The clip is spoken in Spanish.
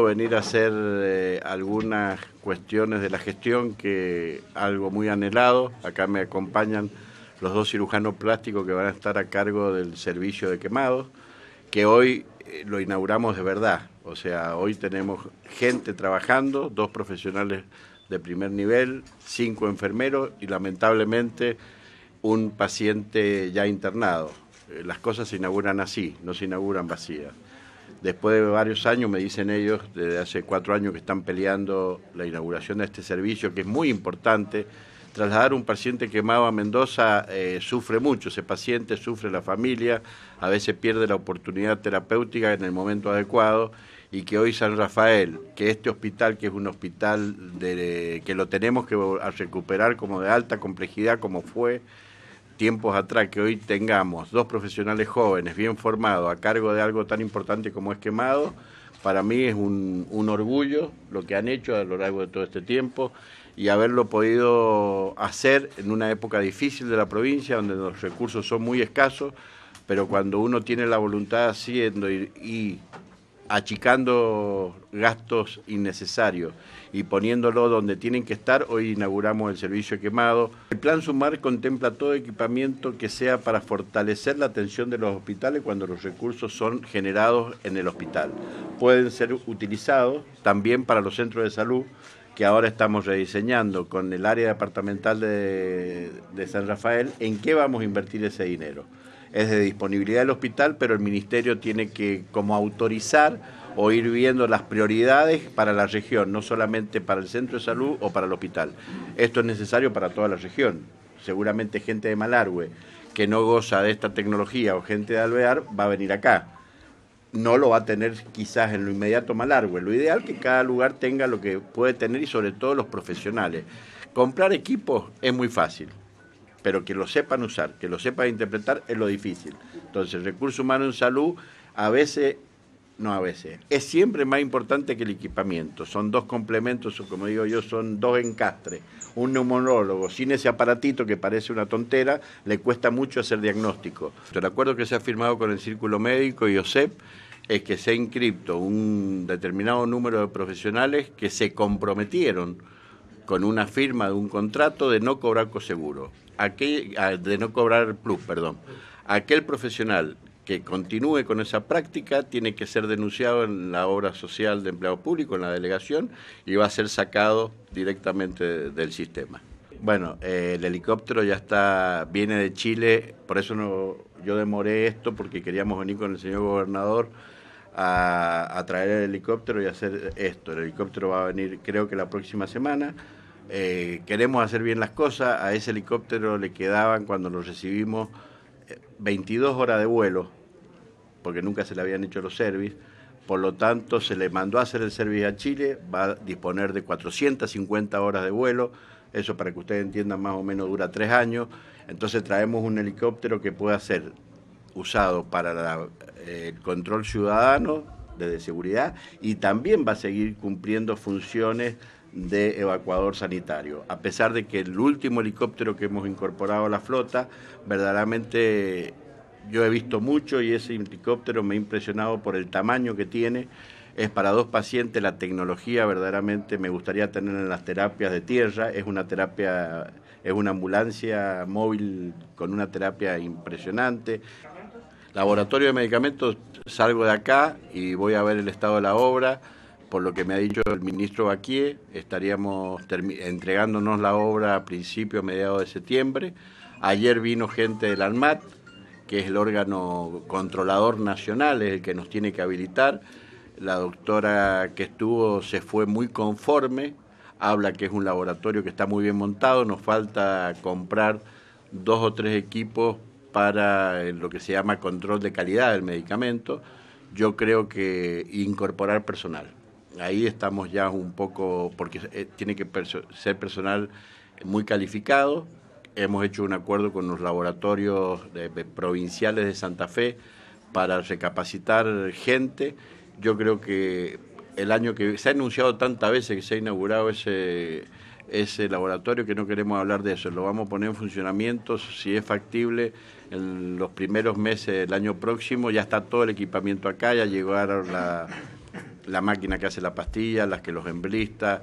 venir a hacer eh, algunas cuestiones de la gestión que algo muy anhelado. Acá me acompañan los dos cirujanos plásticos que van a estar a cargo del servicio de quemados, que hoy eh, lo inauguramos de verdad. O sea, hoy tenemos gente trabajando, dos profesionales de primer nivel, cinco enfermeros y lamentablemente un paciente ya internado. Eh, las cosas se inauguran así, no se inauguran vacías. Después de varios años, me dicen ellos, desde hace cuatro años que están peleando la inauguración de este servicio, que es muy importante. Trasladar un paciente quemado a Mendoza eh, sufre mucho, ese paciente sufre la familia, a veces pierde la oportunidad terapéutica en el momento adecuado y que hoy San Rafael, que este hospital, que es un hospital que lo tenemos que recuperar como de alta complejidad como fue, tiempos atrás que hoy tengamos dos profesionales jóvenes bien formados a cargo de algo tan importante como es quemado, para mí es un, orgullo lo que han hecho a lo largo de todo este tiempo y haberlo podido hacer en una época difícil de la provincia donde los recursos son muy escasos, pero cuando uno tiene la voluntad haciendo y achicando gastos innecesarios y poniéndolo donde tienen que estar, hoy inauguramos el servicio quemado. El plan Sumar contempla todo equipamiento que sea para fortalecer la atención de los hospitales cuando los recursos son generados en el hospital. Pueden ser utilizados también para los centros de salud que ahora estamos rediseñando con el área departamental de, de San Rafael, ¿en qué vamos a invertir ese dinero? es de disponibilidad del hospital, pero el ministerio tiene que como autorizar o ir viendo las prioridades para la región, no solamente para el centro de salud o para el hospital. Esto es necesario para toda la región. Seguramente gente de Malargüe que no goza de esta tecnología o gente de Alvear va a venir acá. No lo va a tener quizás en lo inmediato Malargüe. Lo ideal es que cada lugar tenga lo que puede tener y sobre todo los profesionales. Comprar equipos es muy fácil pero que lo sepan usar, que lo sepan interpretar es lo difícil. Entonces, el recurso humano en salud a veces no a veces. Es siempre más importante que el equipamiento. Son dos complementos, como digo yo, son dos encastres. Un neumonólogo sin ese aparatito que parece una tontera, le cuesta mucho hacer diagnóstico. El acuerdo que se ha firmado con el Círculo Médico y OSEP es que se ha inscripto un determinado número de profesionales que se comprometieron con una firma de un contrato de no cobrar coseguro aquel, ah, de no cobrar plus, perdón, aquel profesional que continúe con esa práctica tiene que ser denunciado en la obra social de empleado público, en la delegación, y va a ser sacado directamente del sistema. Bueno, eh, el helicóptero ya está, viene de Chile, por eso no, yo demoré esto, porque queríamos venir con el señor gobernador a, a traer el helicóptero y hacer esto. El helicóptero va a venir creo que la próxima semana eh, queremos hacer bien las cosas. A ese helicóptero le quedaban, cuando lo recibimos, 22 eh, horas de vuelo, porque nunca se le habían hecho los servicios. Por lo tanto, se le mandó a hacer el servicio a Chile, va a disponer de 450 horas de vuelo. Eso para que ustedes entiendan, más o menos dura tres años. Entonces traemos un helicóptero que pueda ser usado para eh, el control ciudadano, desde seguridad, y también va a seguir cumpliendo funciones de evacuador sanitario. A pesar de que el último helicóptero que hemos incorporado a la flota, verdaderamente yo he visto mucho y ese helicóptero me ha impresionado por el tamaño que tiene. Es para dos pacientes, la tecnología verdaderamente me gustaría tener en las terapias de tierra, es una terapia, es una ambulancia móvil con una terapia impresionante. Laboratorio de medicamentos, salgo de acá y voy a ver el estado de la obra por lo que me ha dicho el ministro Baquier, estaríamos entregándonos la obra a principios, mediados de septiembre. Ayer vino gente del ANMAT, que es el órgano controlador nacional, es el que nos tiene que habilitar. La doctora que estuvo se fue muy conforme, habla que es un laboratorio que está muy bien montado, nos falta comprar dos o tres equipos para eh, lo que se llama control de calidad del medicamento. Yo creo que incorporar personal ahí estamos ya un poco, porque eh, tiene que ser personal muy calificado. Hemos hecho un acuerdo con los laboratorios provinciales de Santa Fe para recapacitar gente. Yo creo que el año que se ha anunciado tantas veces que se ha inaugurado ese, ese laboratorio que no queremos hablar de eso. Lo vamos a poner en funcionamiento, si es factible, en los primeros meses del año próximo. Ya está todo el equipamiento acá, ya llegaron la la máquina que hace la pastilla, las que los emblista.